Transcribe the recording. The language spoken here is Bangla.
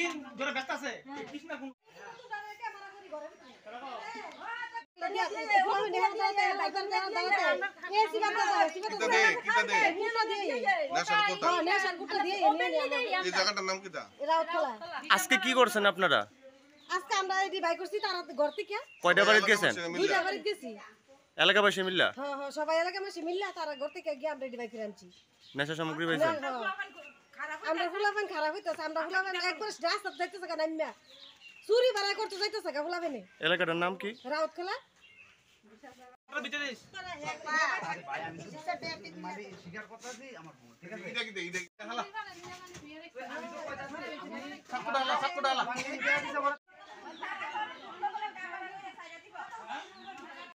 দিন ধরে ব্যস্ত আছে কিছু না কোন আজকে কি করছেন আপনারা আজকে আমরা এই বাই করছি তারা ঘর থেকে কয়টা বাড়িতে গেছেন দুইটা বাড়িতে গেছি এলাকাবাসী মিল্লা হ্যাঁ হ্যাঁ সবাই এলাকাবাসী মিল্লা তারা ঘর থেকে গিয়ে আমরা ডিবাই করে আনছি নেশা সামগ্রী পাইছেন হ্যাঁ, হ্যাঁ। আমরা ফুলাবেন খারাপ হইতেছে আমরা ফুলাবেন একবার রাস্তা যাইতেছে কেন আম্মা চুরি বাড়াই করতে যাইতেছে কে ফুলাবেনে এলাকাটার নাম কি রাউতখোলা